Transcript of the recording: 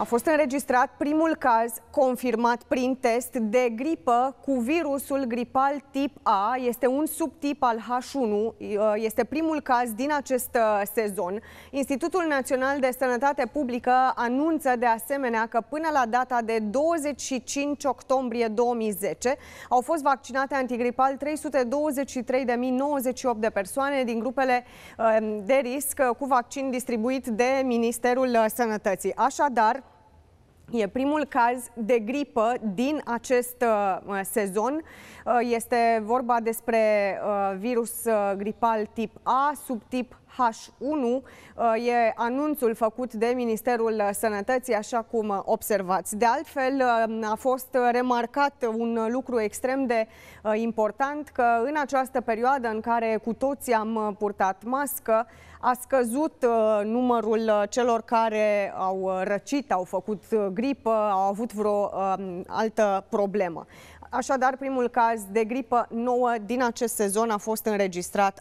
A fost înregistrat primul caz confirmat prin test de gripă cu virusul gripal tip A. Este un subtip al H1. Uh, este primul caz din acest uh, sezon. Institutul Național de Sănătate Publică anunță de asemenea că până la data de 25 octombrie 2010 au fost vaccinate antigripal 323.098 de persoane din grupele uh, de risc cu vaccin distribuit de Ministerul Sănătății. Așadar, E primul caz de gripă din acest uh, sezon. Uh, este vorba despre uh, virus uh, gripal tip A, subtip H1. Uh, e anunțul făcut de Ministerul Sănătății, așa cum observați. De altfel, uh, a fost remarcat un lucru extrem de important, că în această perioadă în care cu toții am purtat mască, a scăzut uh, numărul uh, celor care au uh, răcit, au făcut gripă, au avut vreo um, altă problemă. Așadar, primul caz de gripă nouă din acest sezon a fost înregistrat